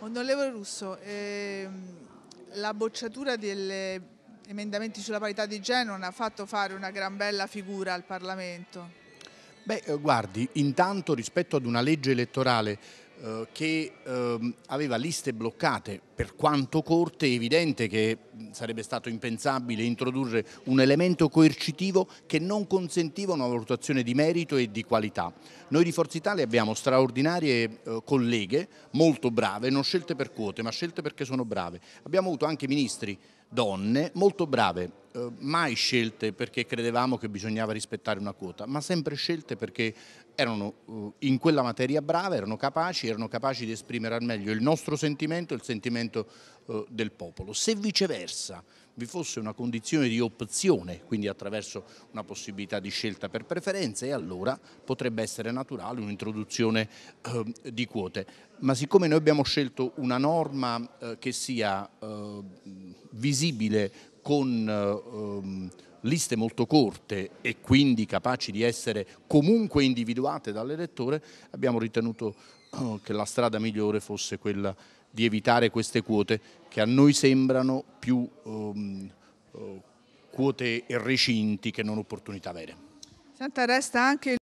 Onorevole Russo, ehm, la bocciatura degli emendamenti sulla parità di genere non ha fatto fare una gran bella figura al Parlamento? Beh, eh, guardi, intanto rispetto ad una legge elettorale eh, che ehm, aveva liste bloccate per quanto corte, è evidente che sarebbe stato impensabile introdurre un elemento coercitivo che non consentiva una valutazione di merito e di qualità. Noi di Forza Italia abbiamo straordinarie eh, colleghe, molto brave, non scelte per quote, ma scelte perché sono brave. Abbiamo avuto anche ministri donne molto brave, eh, mai scelte perché credevamo che bisognava rispettare una quota, ma sempre scelte perché erano eh, in quella materia brave, erano capaci, erano capaci di esprimere al meglio il nostro sentimento e il sentimento eh, del popolo. Se viceversa vi fosse una condizione di opzione, quindi attraverso una possibilità di scelta per preferenze, e allora potrebbe essere naturale un'introduzione di quote. Ma siccome noi abbiamo scelto una norma che sia visibile con um, liste molto corte e quindi capaci di essere comunque individuate dall'elettore, abbiamo ritenuto uh, che la strada migliore fosse quella di evitare queste quote che a noi sembrano più um, uh, quote e recinti che non opportunità vere. Senta, resta anche